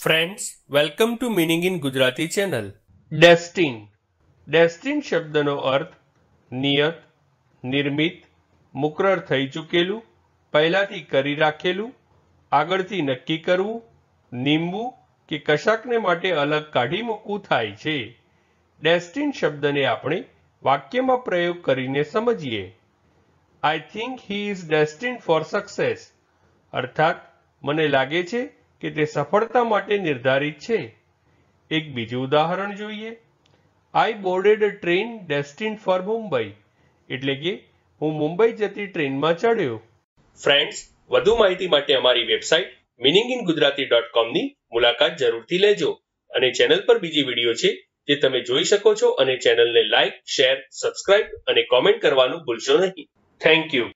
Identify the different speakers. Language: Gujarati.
Speaker 1: friends welcome to meaning in
Speaker 2: Gujarati channel destine destine શબ્દનો અર્થ નિયત નિર્મિત મુકરર થઈ ચૂકેલું પહેલાંથી કરી રાખેલું આગળથી નક્કી કરવું નીમવું કે કશાકને માટે અલગ કાઢી મૂકવું થાય છે ડેસ્ટિન શબ્દને આપણે વાક્યમાં પ્રયોગ કરીને સમજીએ I think he is destine for success અર્થાત મને લાગે છે કે તે સફળતા માટે નિર્ધારિત છે એક બીજું ઉદાહરણ જોઈએ I boarded train destine for Mumbai એટલે કે હું મુંબઈ જતી ટ્રેનમાં ચડ્યો ફ્રેન્ડ્સ વધુ માહિતી માટે અમારી website meaning in Gujarati dot કોમની મુલાકાત જરૂરથી લેજો અને ચેનલ પર બીજી વિડીયો છે જે તમે જોઈ શકો છો અને ચેનલને લાઇક શેર સબસ્ક્રાઇબ અને
Speaker 1: કોમેન્ટ કરવાનું ભૂલશો નહીં થેન્ક યુ